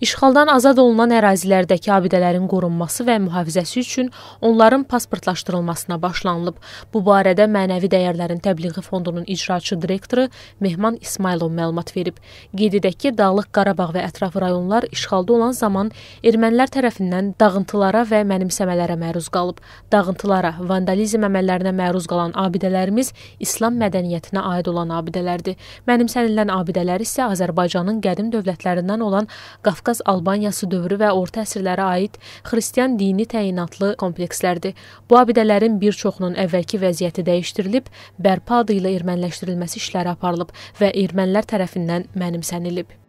İşğaldan azad olunan ərazilərdəki abidələrin qorunması və mühafizəsi üçün onların pasportlaşdırılmasına başlanılıb. Bu barədə Mənəvi Dəyərlərin Təbliği Fondunun icraçı direktoru Mehman İsmailov məlumat verib. Qeyd edək ki, Dağlıq Qarabağ və ətrafı rayonlar işğalda olan zaman ermənilər tərəfindən dağıntılara və mənimsəmələrə məruz qalıb. Dağıntılara, vandalizm əməllərinə məruz qalan abidələrimiz İslam mədəniyyətinə aid olan abidələrdir. Mənimsənilən abidələr isə Azərbaycanın qədim dövlətlərindən olan Qafqaz Qafqaz Albaniyası dövrü və orta əsrlərə aid xristian dini təyinatlı komplekslərdir. Bu abidələrin bir çoxunun əvvəlki vəziyyəti dəyişdirilib, bərpa adı ilə erməniləşdirilməsi işləri aparılıb və ermənilər tərəfindən mənimsənilib.